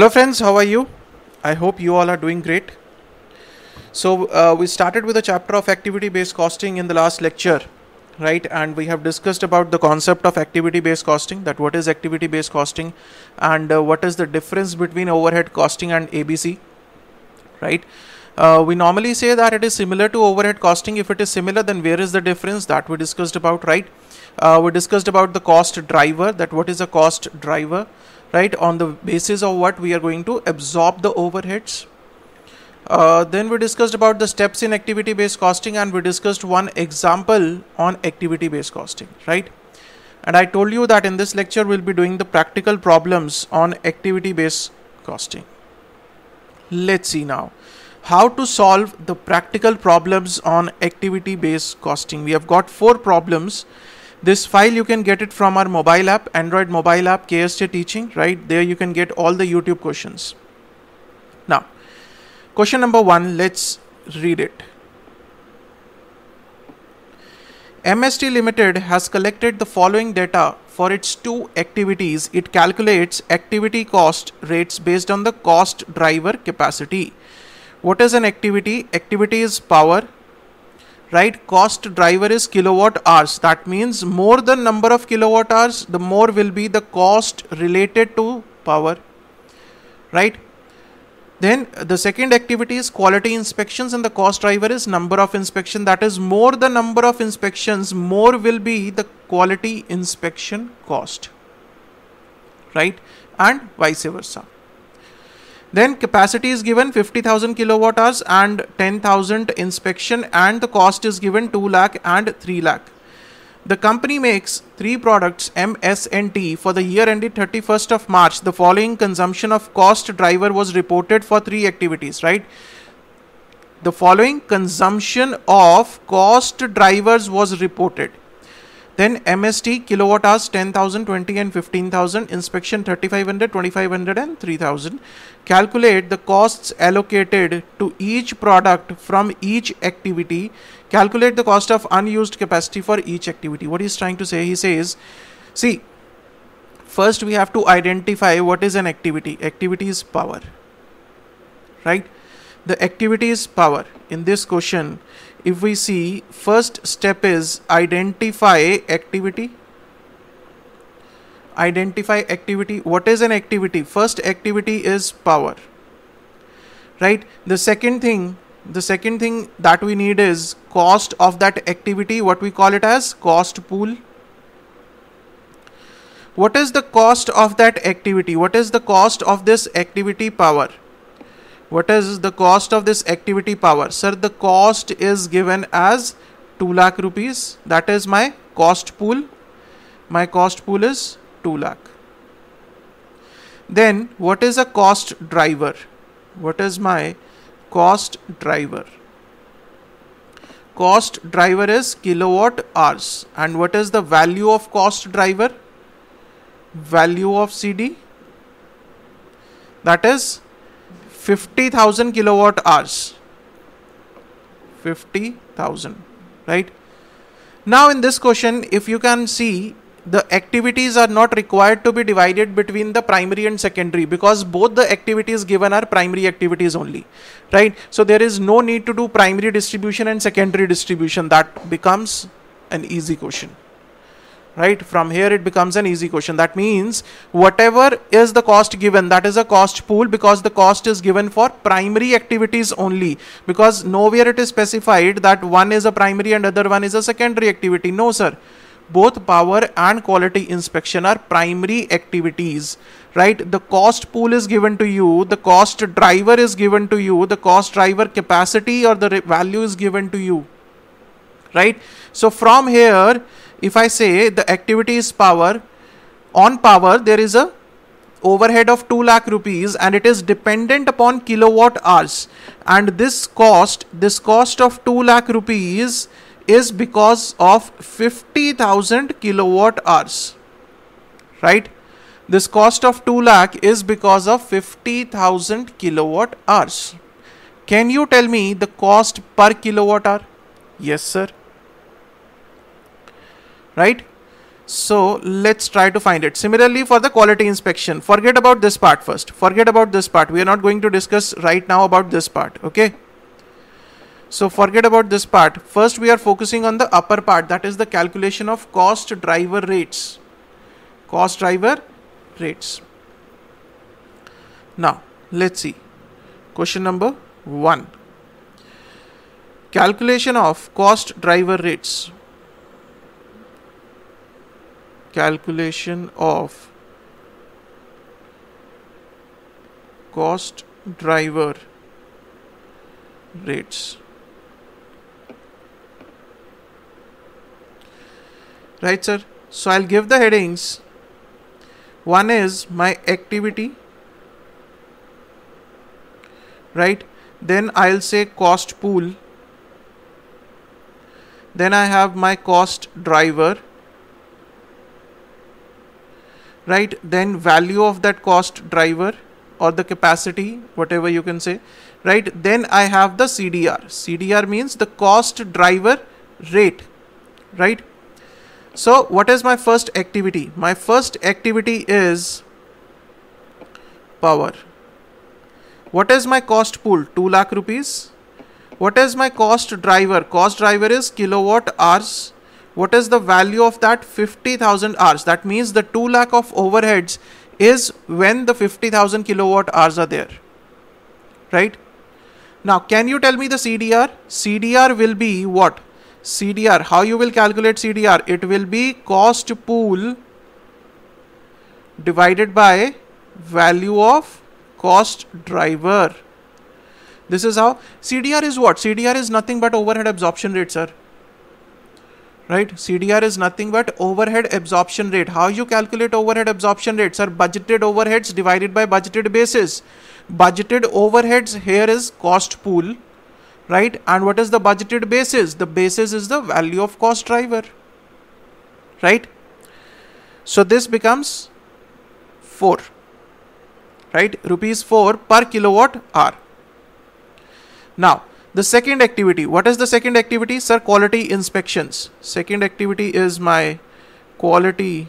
hello friends how are you i hope you all are doing great so uh, we started with a chapter of activity based costing in the last lecture right and we have discussed about the concept of activity based costing that what is activity based costing and uh, what is the difference between overhead costing and abc right uh, we normally say that it is similar to overhead costing if it is similar then where is the difference that we discussed about right uh, we discussed about the cost driver that what is a cost driver right on the basis of what we are going to absorb the overheads uh, then we discussed about the steps in activity based costing and we discussed one example on activity based costing right and i told you that in this lecture we'll be doing the practical problems on activity based costing let's see now how to solve the practical problems on activity based costing we have got four problems this file you can get it from our mobile app, Android mobile app, KSJ teaching, right? There you can get all the YouTube questions. Now, question number one, let's read it. MST Limited has collected the following data for its two activities. It calculates activity cost rates based on the cost driver capacity. What is an activity? Activity is power, right cost driver is kilowatt hours that means more the number of kilowatt hours the more will be the cost related to power right then the second activity is quality inspections and the cost driver is number of inspection that is more the number of inspections more will be the quality inspection cost right and vice versa then capacity is given 50,000 kilowatt hours and 10,000 inspection and the cost is given 2 lakh and 3 lakh. The company makes three products MSNT for the year ended 31st of March. The following consumption of cost driver was reported for three activities, right? The following consumption of cost drivers was reported. Then MST, kilowatt hours 10,000, 20 and 15,000, inspection 3500, 2500 and 3000. Calculate the costs allocated to each product from each activity. Calculate the cost of unused capacity for each activity. What he's trying to say, he says, see, first we have to identify what is an activity. Activity is power, right? The activity is power. In this question, if we see first step is identify activity identify activity what is an activity first activity is power right the second thing the second thing that we need is cost of that activity what we call it as cost pool what is the cost of that activity what is the cost of this activity power what is the cost of this activity power sir the cost is given as 2 lakh rupees that is my cost pool my cost pool is 2 lakh then what is a cost driver what is my cost driver cost driver is kilowatt hours and what is the value of cost driver value of cd that is 50,000 kilowatt hours. 50,000, right? Now in this question, if you can see, the activities are not required to be divided between the primary and secondary because both the activities given are primary activities only, right? So there is no need to do primary distribution and secondary distribution. That becomes an easy question right from here it becomes an easy question that means whatever is the cost given that is a cost pool because the cost is given for primary activities only because nowhere it is specified that one is a primary and other one is a secondary activity no sir both power and quality inspection are primary activities right the cost pool is given to you the cost driver is given to you the cost driver capacity or the value is given to you right so from here if I say the activity is power, on power there is a overhead of 2 lakh rupees and it is dependent upon kilowatt hours and this cost this cost of 2 lakh rupees is because of 50000 kilowatt hours right this cost of 2 lakh is because of 50000 kilowatt hours can you tell me the cost per kilowatt hour yes sir right? So let's try to find it. Similarly for the quality inspection, forget about this part first. Forget about this part. We are not going to discuss right now about this part. Okay. So forget about this part. First we are focusing on the upper part that is the calculation of cost driver rates. Cost driver rates. Now let's see. Question number 1. Calculation of cost driver rates calculation of cost driver rates. Right, sir. So I'll give the headings. One is my activity. Right. Then I'll say cost pool. Then I have my cost driver right then value of that cost driver or the capacity whatever you can say right then i have the cdr cdr means the cost driver rate right so what is my first activity my first activity is power what is my cost pool 2 lakh rupees what is my cost driver cost driver is kilowatt hours what is the value of that 50,000 hours? That means the 2 lakh of overheads is when the 50,000 kilowatt hours are there, right? Now, can you tell me the CDR? CDR will be what? CDR, how you will calculate CDR? It will be cost pool divided by value of cost driver. This is how CDR is what? CDR is nothing but overhead absorption rate, sir right cdr is nothing but overhead absorption rate how you calculate overhead absorption rates are budgeted overheads divided by budgeted basis budgeted overheads here is cost pool right and what is the budgeted basis the basis is the value of cost driver right so this becomes 4 right rupees 4 per kilowatt hour now the second activity, what is the second activity? Sir, quality inspections. Second activity is my quality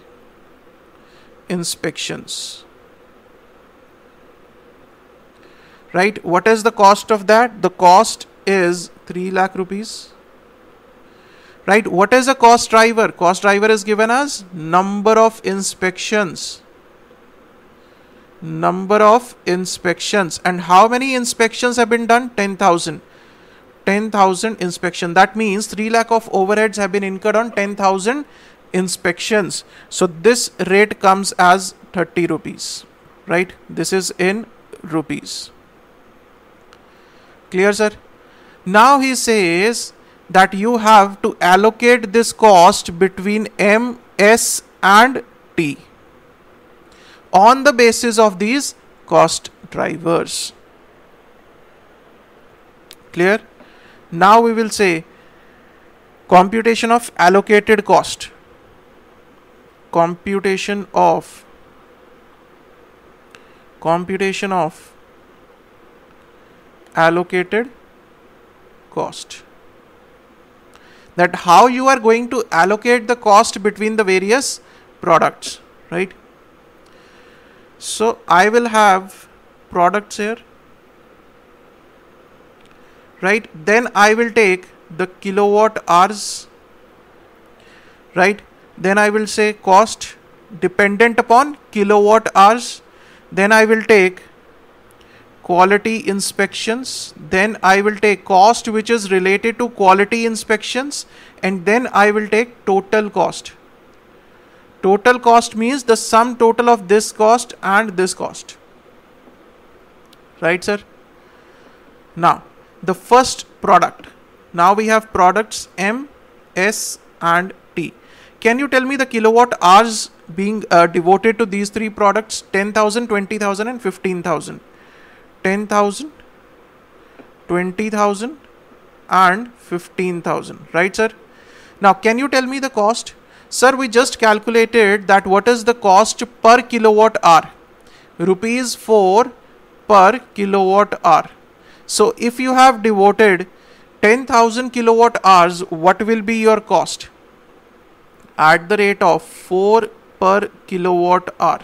inspections. Right, what is the cost of that? The cost is 3 lakh rupees. Right, what is a cost driver? Cost driver is given as number of inspections number of inspections and how many inspections have been done 10000 10,000 inspection. That means 3 lakh of overheads have been incurred on 10,000 inspections. So this rate comes as 30 rupees, right? This is in rupees. Clear, sir? Now he says that you have to allocate this cost between M, S and T on the basis of these cost drivers. Clear? Now we will say computation of allocated cost. Computation of computation of allocated cost that how you are going to allocate the cost between the various products right so I will have products here right then I will take the kilowatt hours right then I will say cost dependent upon kilowatt hours then I will take quality inspections then I will take cost which is related to quality inspections and then I will take total cost total cost means the sum total of this cost and this cost right sir now the first product. Now we have products M, S and T. Can you tell me the kilowatt hours being uh, devoted to these three products 10,000, 20,000 and 15,000? 10,000, 20,000 and 15,000, right sir? Now can you tell me the cost? Sir, we just calculated that what is the cost per kilowatt hour? Rupees 4 per kilowatt hour. So if you have devoted 10,000 kilowatt hours, what will be your cost? At the rate of 4 per kilowatt hour,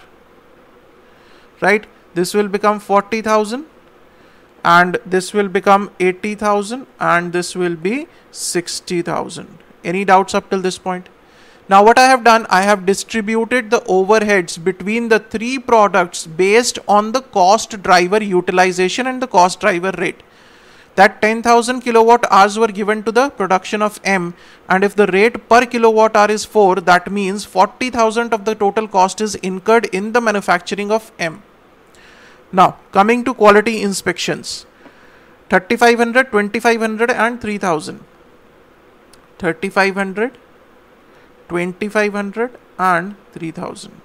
right? This will become 40,000 and this will become 80,000 and this will be 60,000. Any doubts up till this point? Now what I have done, I have distributed the overheads between the three products based on the cost driver utilization and the cost driver rate. That 10,000 kilowatt hours were given to the production of M and if the rate per kilowatt hour is 4, that means 40,000 of the total cost is incurred in the manufacturing of M. Now coming to quality inspections, 3500, 2500 and 3000. 3500, 2500 and 3000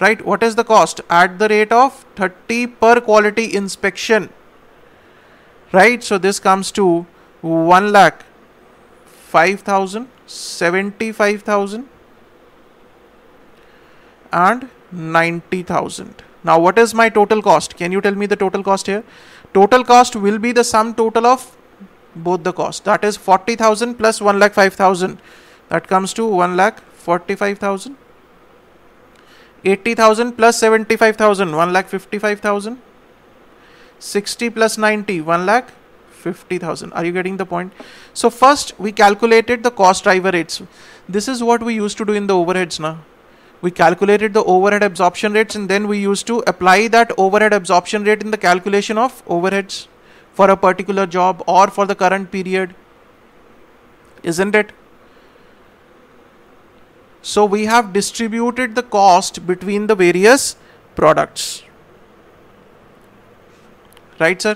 right what is the cost at the rate of 30 per quality inspection right so this comes to 1 lakh 5000 75000 and 90000 now what is my total cost can you tell me the total cost here total cost will be the sum total of both the cost that is 40000 plus 1 lakh 5000 that comes to 1 lakh 45,000. 80,000 plus 75,000, 1 lakh 55,000. 60 plus 90, 1 lakh 50,000. Are you getting the point? So first we calculated the cost driver rates. This is what we used to do in the overheads now. We calculated the overhead absorption rates and then we used to apply that overhead absorption rate in the calculation of overheads for a particular job or for the current period. Isn't it? So we have distributed the cost between the various products. Right, sir?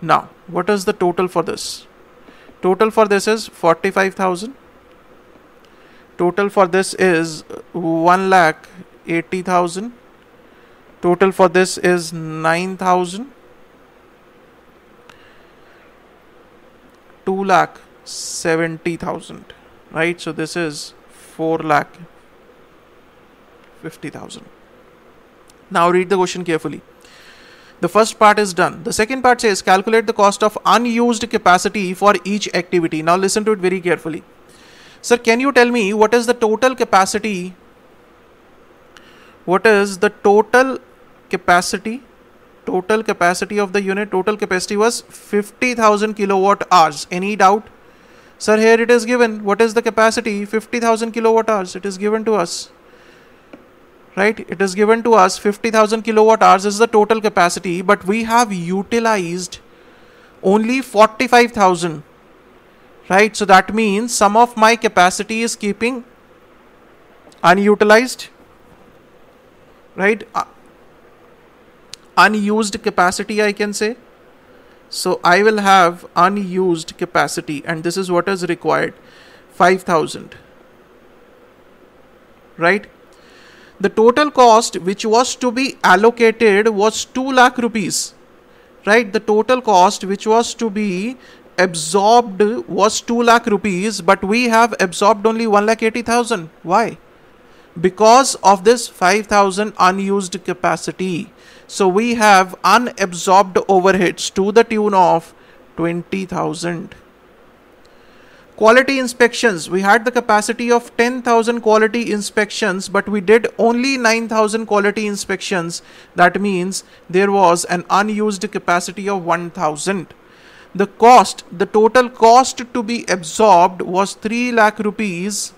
Now, what is the total for this? Total for this is 45,000. Total for this is 1 lakh 80,000. Total for this is 9,000. 2 lakh 70,000. Right, so this is 4 lakh 50,000. Now read the question carefully. The first part is done. The second part says calculate the cost of unused capacity for each activity. Now listen to it very carefully. Sir, can you tell me what is the total capacity? What is the total capacity? Total capacity of the unit. Total capacity was 50,000 kilowatt hours. Any doubt? Sir, here it is given. What is the capacity? 50,000 kilowatt hours. It is given to us. Right? It is given to us. 50,000 kilowatt hours is the total capacity, but we have utilized only 45,000. Right? So that means some of my capacity is keeping unutilized. Right? Uh, unused capacity, I can say so I will have unused capacity and this is what is required 5000 right the total cost which was to be allocated was 2 lakh rupees right the total cost which was to be absorbed was 2 lakh rupees but we have absorbed only 1 lakh 80000 why because of this 5000 unused capacity so we have unabsorbed overheads to the tune of 20,000. Quality inspections. We had the capacity of 10,000 quality inspections, but we did only 9,000 quality inspections. That means there was an unused capacity of 1,000. The cost, the total cost to be absorbed was 3 lakh rupees,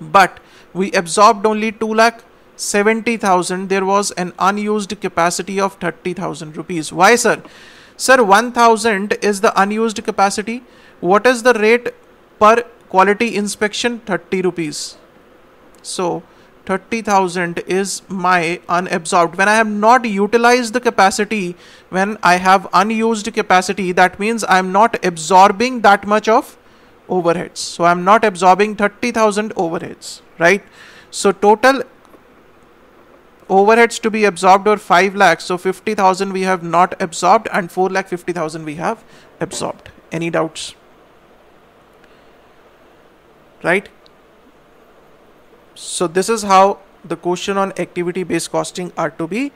but we absorbed only 2 lakh 70,000 there was an unused capacity of 30,000 rupees. Why sir? Sir 1000 is the unused capacity. What is the rate per quality inspection? 30 rupees. So 30,000 is my unabsorbed. When I have not utilized the capacity, when I have unused capacity, that means I am not absorbing that much of overheads. So I am not absorbing 30,000 overheads, right? So total overheads to be absorbed were 5 lakhs so 50000 we have not absorbed and 4 lakh 50000 we have absorbed any doubts right so this is how the question on activity based costing are to be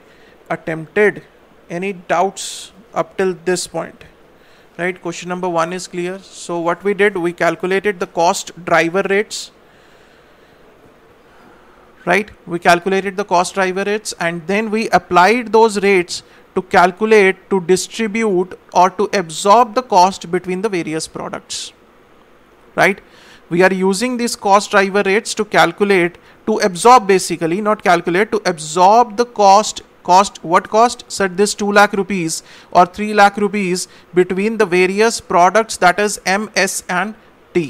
attempted any doubts up till this point right question number 1 is clear so what we did we calculated the cost driver rates right we calculated the cost driver rates and then we applied those rates to calculate to distribute or to absorb the cost between the various products right we are using these cost driver rates to calculate to absorb basically not calculate to absorb the cost cost what cost said this 2 lakh rupees or 3 lakh rupees between the various products that is ms and t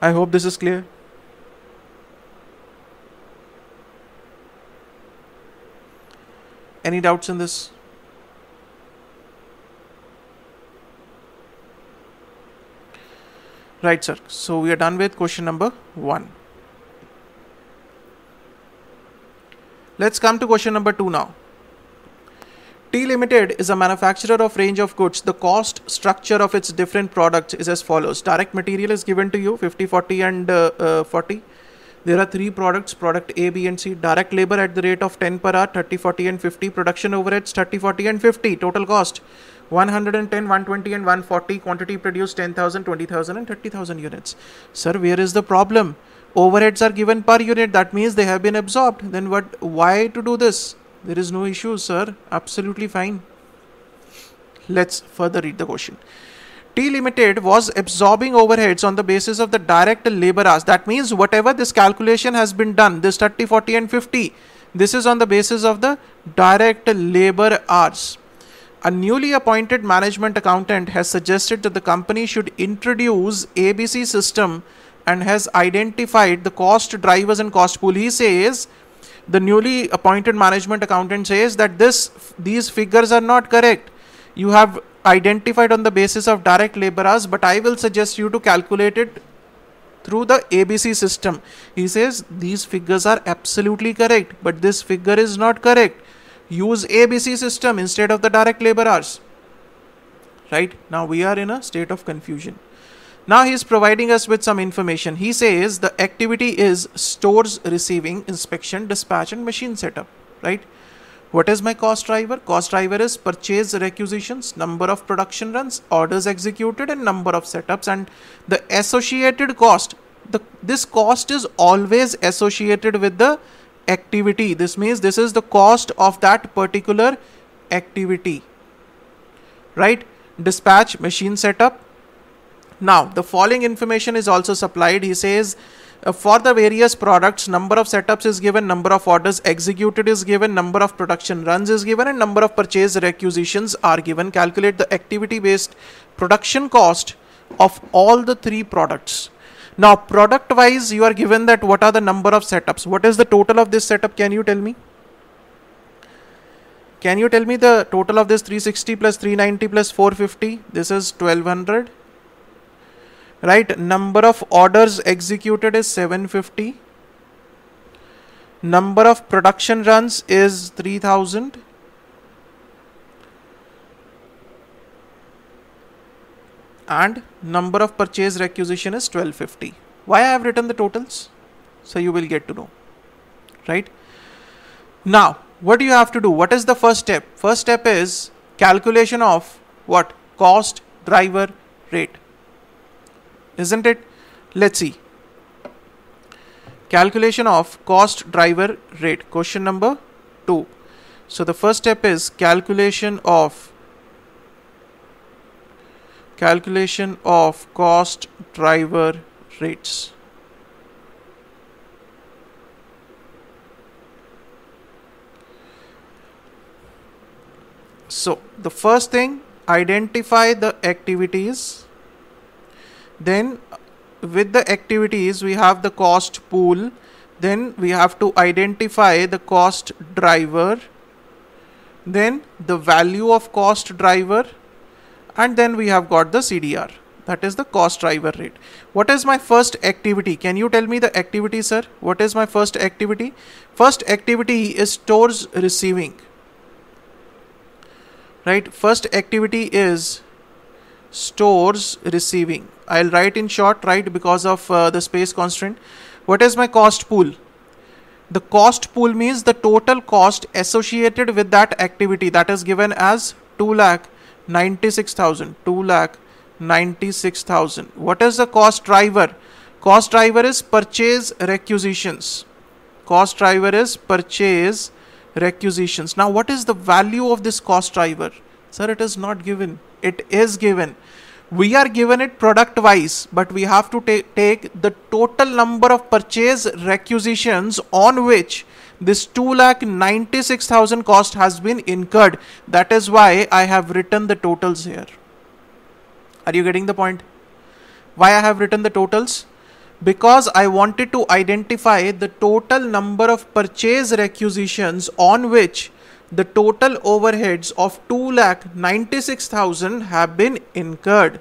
I hope this is clear. Any doubts in this? Right, sir. So we are done with question number 1. Let's come to question number 2 now. T Limited is a manufacturer of range of goods. The cost structure of its different products is as follows. Direct material is given to you 50, 40 and uh, uh, 40. There are three products, product A, B and C. Direct labor at the rate of 10 per hour, 30, 40 and 50. Production overheads 30, 40 and 50. Total cost 110, 120 and 140. Quantity produced 10,000, 20,000 and 30,000 units. Sir, where is the problem? Overheads are given per unit. That means they have been absorbed. Then what? why to do this? There is no issue, sir. Absolutely fine. Let's further read the question. T Limited was absorbing overheads on the basis of the direct labor hours. That means whatever this calculation has been done, this 30, 40 and 50, this is on the basis of the direct labor hours. A newly appointed management accountant has suggested that the company should introduce ABC system and has identified the cost drivers and cost pool. He says the newly appointed management accountant says that this these figures are not correct you have identified on the basis of direct labor hours but i will suggest you to calculate it through the abc system he says these figures are absolutely correct but this figure is not correct use abc system instead of the direct labor hours right now we are in a state of confusion now he is providing us with some information. He says the activity is stores receiving, inspection, dispatch and machine setup, right? What is my cost driver? Cost driver is purchase requisitions, number of production runs, orders executed and number of setups and the associated cost. The, this cost is always associated with the activity. This means this is the cost of that particular activity, right? Dispatch, machine setup, now, the following information is also supplied. He says, uh, for the various products, number of setups is given, number of orders executed is given, number of production runs is given, and number of purchase requisitions are given. Calculate the activity-based production cost of all the three products. Now, product-wise, you are given that what are the number of setups? What is the total of this setup? Can you tell me? Can you tell me the total of this 360 plus 390 plus 450? This is 1200 right number of orders executed is 750 number of production runs is 3000 and number of purchase requisition is 1250 why I have written the totals so you will get to know right now what do you have to do what is the first step first step is calculation of what cost driver rate isn't it? Let's see. Calculation of cost driver rate. Question number 2. So the first step is calculation of calculation of cost driver rates. So the first thing identify the activities then with the activities we have the cost pool then we have to identify the cost driver then the value of cost driver and then we have got the CDR that is the cost driver rate what is my first activity can you tell me the activity sir what is my first activity first activity is stores receiving right first activity is stores receiving I'll write in short, right, because of uh, the space constraint. What is my cost pool? The cost pool means the total cost associated with that activity that is given as 2 lakh 96,000, 2 lakh 96,000. What is the cost driver? Cost driver is purchase requisitions. Cost driver is purchase requisitions. Now, what is the value of this cost driver? Sir, it is not given. It is given we are given it product wise but we have to ta- take the total number of purchase requisitions on which this 2,96,000 cost has been incurred. That is why I have written the totals here. Are you getting the point? Why I have written the totals? Because I wanted to identify the total number of purchase requisitions on which the total overheads of 2,96,000 have been incurred.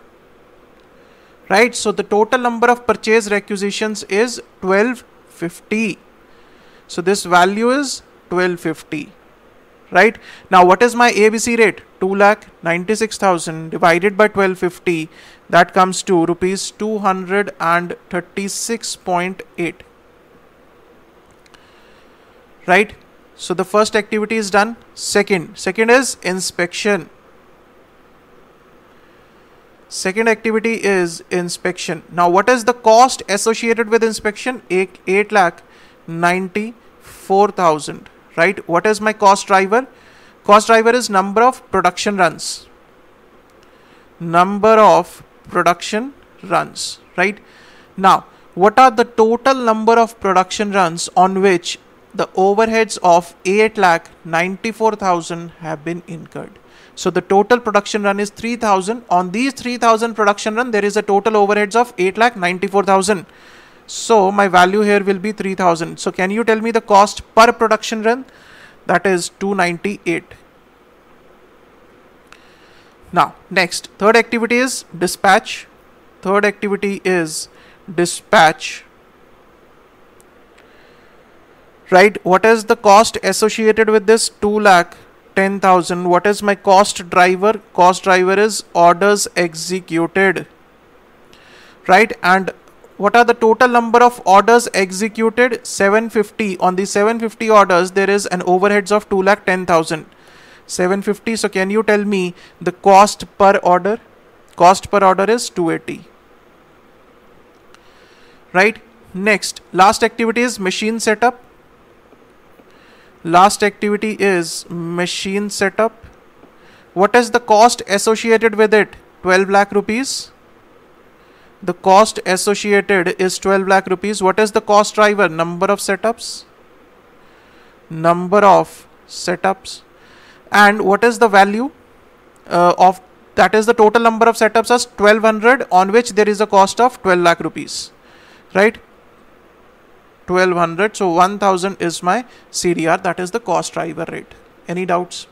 Right, so the total number of purchase requisitions is 1250. So this value is 1250. Right, now what is my ABC rate? 2,96,000 divided by 1250 that comes to rupees 236.8. Right, so the first activity is done. Second, second is inspection. Second activity is inspection. Now what is the cost associated with inspection? 8, lakh 94,000, right? What is my cost driver? Cost driver is number of production runs. Number of production runs, right? Now, what are the total number of production runs on which the overheads of 8 lakh 94,000 have been incurred. So the total production run is 3,000. On these 3,000 production run, there is a total overheads of 8 lakh 94,000. So my value here will be 3,000. So can you tell me the cost per production run? That is 298. Now, next, third activity is dispatch. Third activity is dispatch right what is the cost associated with this 2 lakh 10000 what is my cost driver cost driver is orders executed right and what are the total number of orders executed 750 on the 750 orders there is an overheads of 2 lakh 10000 750 so can you tell me the cost per order cost per order is 280 right next last activity is machine setup last activity is machine setup what is the cost associated with it 12 lakh rupees the cost associated is 12 lakh rupees what is the cost driver number of setups number of setups and what is the value uh, of that is the total number of setups as 1200 on which there is a cost of 12 lakh rupees right 1200 so 1000 is my CDR that is the cost driver rate any doubts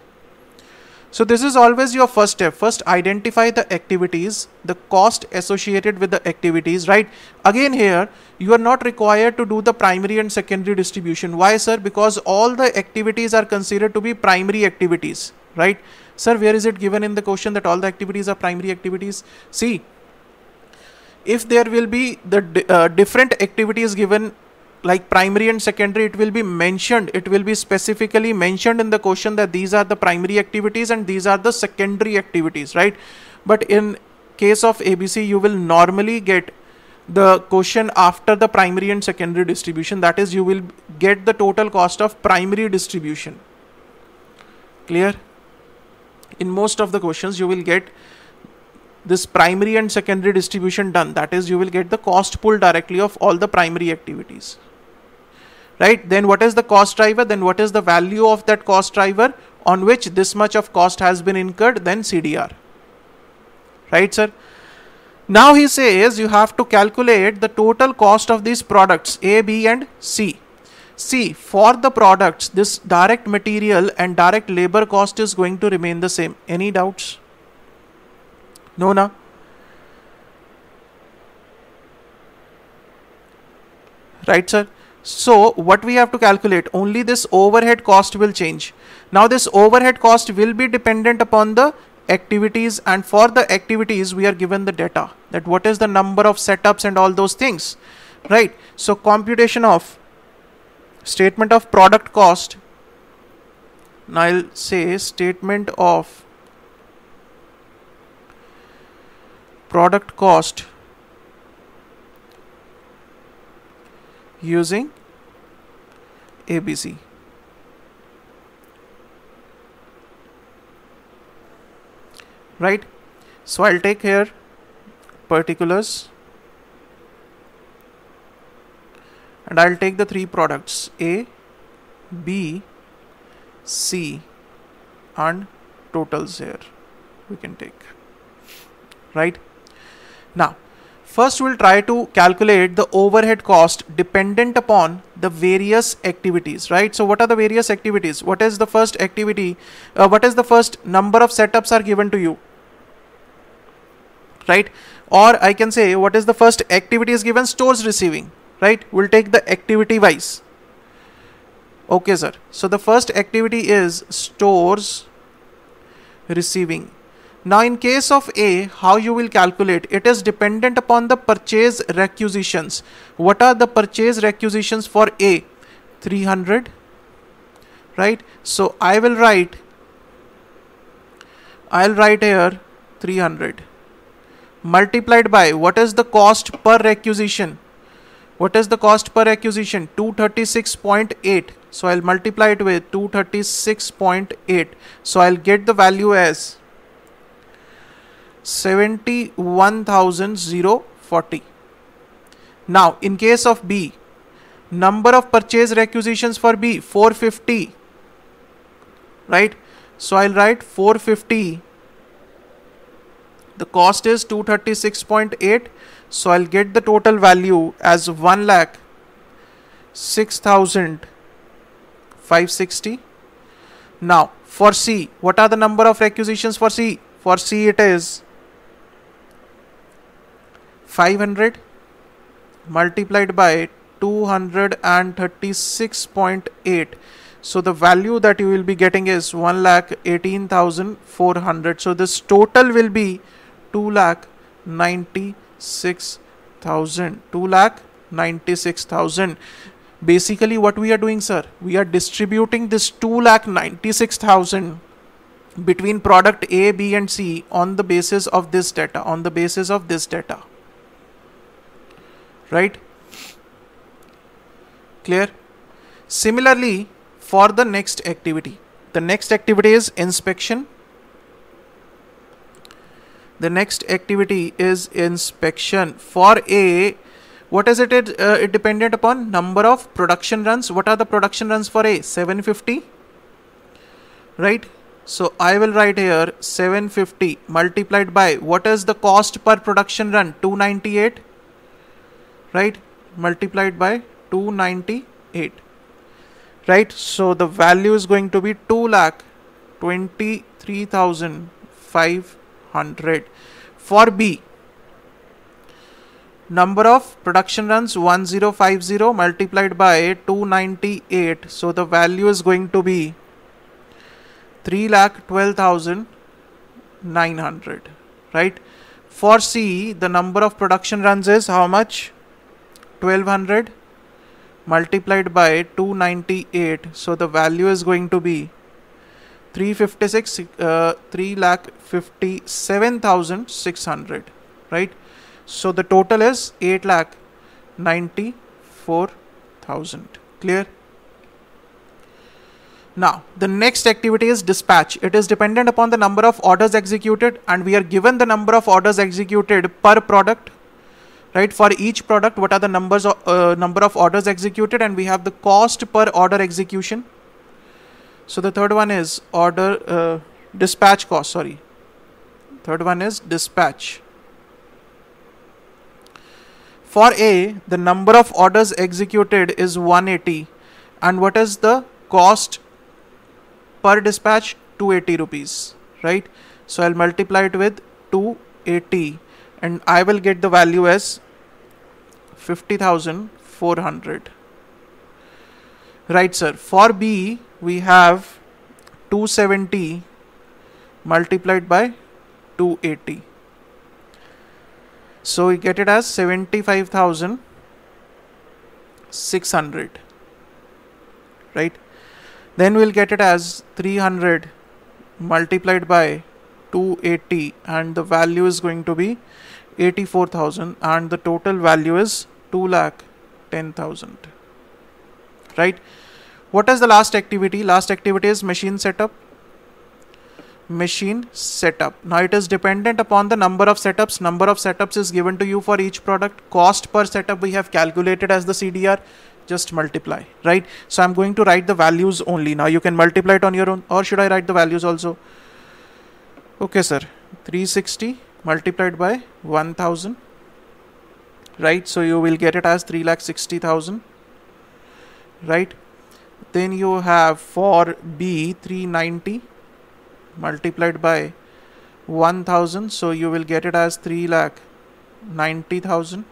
so this is always your first step first identify the activities the cost associated with the activities right again here you are not required to do the primary and secondary distribution why sir because all the activities are considered to be primary activities right sir where is it given in the question that all the activities are primary activities see if there will be the uh, different activities given like primary and secondary it will be mentioned it will be specifically mentioned in the question that these are the primary activities and these are the secondary activities right but in case of abc you will normally get the question after the primary and secondary distribution that is you will get the total cost of primary distribution clear in most of the questions you will get this primary and secondary distribution done that is you will get the cost pool directly of all the primary activities right then what is the cost driver then what is the value of that cost driver on which this much of cost has been incurred then cdr right sir now he says you have to calculate the total cost of these products a b and c see for the products this direct material and direct labor cost is going to remain the same any doubts no na right sir so what we have to calculate only this overhead cost will change. Now this overhead cost will be dependent upon the activities and for the activities we are given the data that what is the number of setups and all those things right so computation of statement of product cost Now I'll say statement of product cost using ABC. Right. So I'll take here particulars and I'll take the three products A, B, C and totals here we can take right now First, we'll try to calculate the overhead cost dependent upon the various activities, right? So what are the various activities? What is the first activity? Uh, what is the first number of setups are given to you? Right? Or I can say what is the first activity is given stores receiving, right? We'll take the activity wise. Okay, sir. So the first activity is stores receiving. Now in case of A, how you will calculate? It is dependent upon the purchase requisitions. What are the purchase requisitions for A? 300, right? So I will write, I'll write here 300 multiplied by what is the cost per requisition? What is the cost per acquisition? 236.8. So I'll multiply it with 236.8. So I'll get the value as 71,040. Now, in case of B, number of purchase requisitions for B 450, right? So I'll write 450. The cost is 236.8. So I'll get the total value as 1 lakh Now for C, what are the number of requisitions for C? For C it is 500 multiplied by 236.8 so the value that you will be getting is 1 lakh 18400 so this total will be 2 lakh 96000 2 lakh 96000 basically what we are doing sir we are distributing this 2 lakh 96000 between product A, B and C on the basis of this data, on the basis of this data right clear similarly for the next activity the next activity is inspection the next activity is inspection for a what is it it, uh, it dependent upon number of production runs what are the production runs for a 750 right so i will write here 750 multiplied by what is the cost per production run 298 right multiplied by 298 right so the value is going to be 2 lakh 23500 for b number of production runs 1050 multiplied by 298 so the value is going to be 3 lakh 12900 right for c the number of production runs is how much 1200 multiplied by 298 so the value is going to be 356 uh, 3 lakh 57600 right so the total is 8 lakh 94000 clear now the next activity is dispatch it is dependent upon the number of orders executed and we are given the number of orders executed per product right for each product what are the numbers of, uh, number of orders executed and we have the cost per order execution so the third one is order uh, dispatch cost sorry third one is dispatch for a the number of orders executed is 180 and what is the cost per dispatch 280 rupees right so i'll multiply it with 280 and i will get the value as 50,400. Right, sir. For B, we have 270 multiplied by 280. So we get it as 75,600. Right. Then we'll get it as 300 multiplied by 280 and the value is going to be 84,000 and the total value is 2 lakh 10,000 right what is the last activity last activity is machine setup machine setup now it is dependent upon the number of setups number of setups is given to you for each product cost per setup we have calculated as the CDR just multiply right so I'm going to write the values only now you can multiply it on your own or should I write the values also okay sir 360 multiplied by 1000 right so you will get it as 360000 right then you have for b 390 multiplied by 1000 so you will get it as 3 lakh 90000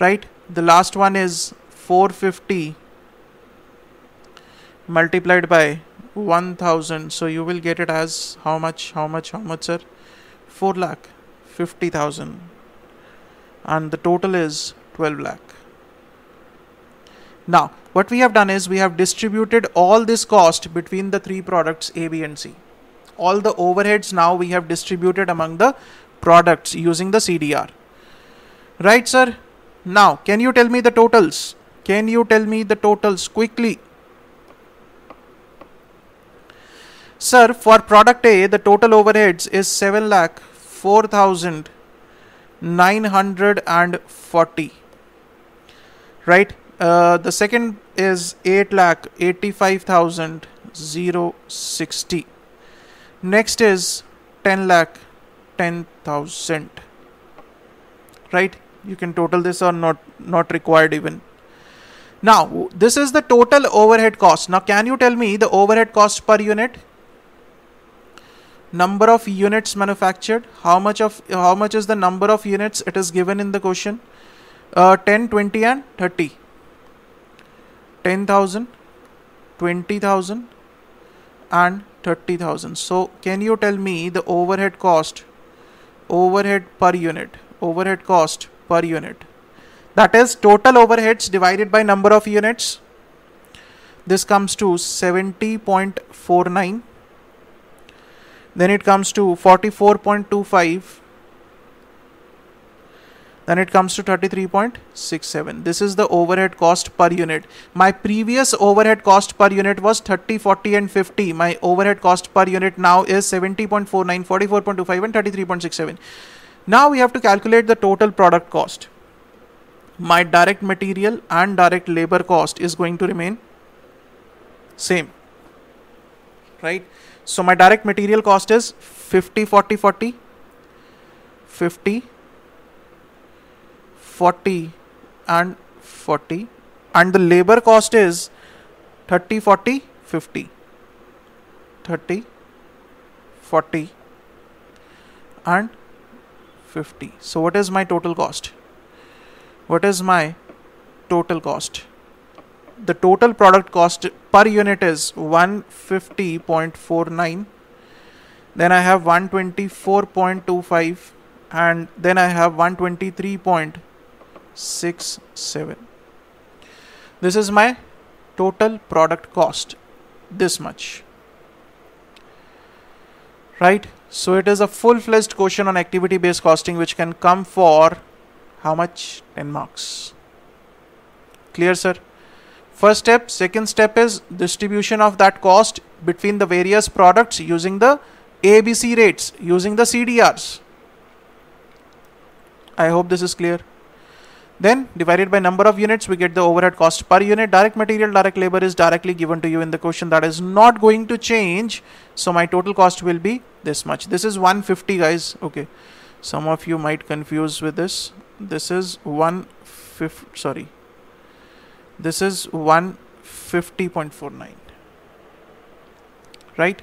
right the last one is 450 multiplied by 1000 so you will get it as how much how much how much sir 4 lakh 50000 and the total is 12 lakh. Now, what we have done is we have distributed all this cost between the three products A, B and C. All the overheads now we have distributed among the products using the CDR. Right, sir? Now, can you tell me the totals? Can you tell me the totals quickly? Sir, for product A, the total overheads is 7 lakh 4,000 940 right uh, the second is 8 lakh 85,000 060 next is 10 lakh 10,000 right you can total this or not not required even now this is the total overhead cost now can you tell me the overhead cost per unit number of units manufactured how much of how much is the number of units it is given in the question uh, 10 20 and 30 10000 20000 and 30000 so can you tell me the overhead cost overhead per unit overhead cost per unit that is total overheads divided by number of units this comes to 70.49 then it comes to 44.25 then it comes to 33.67 this is the overhead cost per unit my previous overhead cost per unit was 30 40 and 50 my overhead cost per unit now is 70.49 44.25 and 33.67 now we have to calculate the total product cost my direct material and direct labor cost is going to remain same right so my direct material cost is 50, 40, 40, 50, 40 and 40 and the labor cost is 30, 40, 50, 30, 40 and 50. So what is my total cost? What is my total cost? the total product cost per unit is 150.49 then I have 124.25 and then I have 123.67 this is my total product cost this much right so it is a full-fledged question on activity based costing which can come for how much 10 marks clear sir First step, second step is distribution of that cost between the various products using the ABC rates, using the CDRs. I hope this is clear. Then divided by number of units, we get the overhead cost per unit. Direct material, direct labor is directly given to you in the question. That is not going to change. So my total cost will be this much. This is 150 guys. Okay. Some of you might confuse with this. This is 150, sorry, this is 150.49 right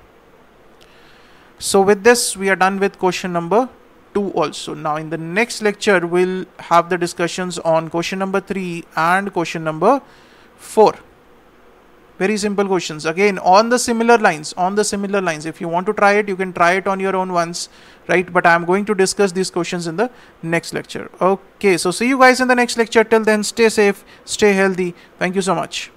so with this we are done with question number 2 also now in the next lecture we'll have the discussions on question number 3 and question number 4 very simple questions again on the similar lines on the similar lines if you want to try it you can try it on your own once right but i'm going to discuss these questions in the next lecture okay so see you guys in the next lecture till then stay safe stay healthy thank you so much